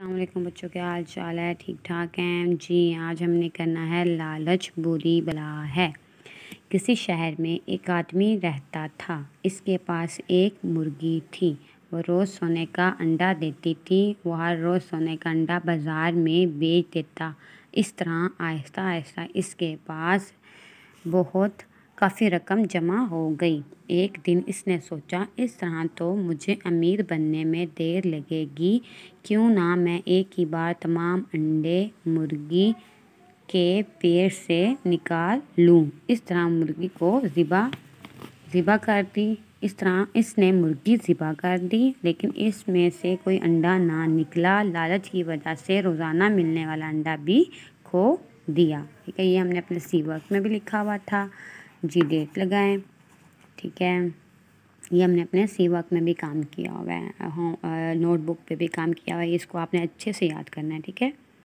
अलकुम बच्चों के हाल चाल है ठीक ठाक हैं जी आज हमने करना है लालच बुरी बला है किसी शहर में एक आदमी रहता था इसके पास एक मुर्गी थी वो रोज़ सोने का अंडा देती थी वह हर रोज़ सोने का अंडा बाज़ार में बेच देता इस तरह आहिस्ता आहिस्ता इसके पास बहुत काफ़ी रकम जमा हो गई एक दिन इसने सोचा इस तरह तो मुझे अमीर बनने में देर लगेगी क्यों ना मैं एक ही बार तमाम अंडे मुर्गी के पेड़ से निकाल लूँ इस तरह मुर्गी को ज़िबा ज़िबा कर दी इस तरह इसने मुर्गी ज़िबा कर दी लेकिन इसमें से कोई अंडा ना निकला लालच की वजह से रोज़ाना मिलने वाला अंडा भी खो दिया ठीक है ये हमने अपने सी वर्क में भी लिखा हुआ था जी डेट लगाएं ठीक है ये हमने अपने सी वर्क में भी काम किया हुआ है नोटबुक हाँ, पे भी काम किया हुआ है इसको आपने अच्छे से याद करना है ठीक है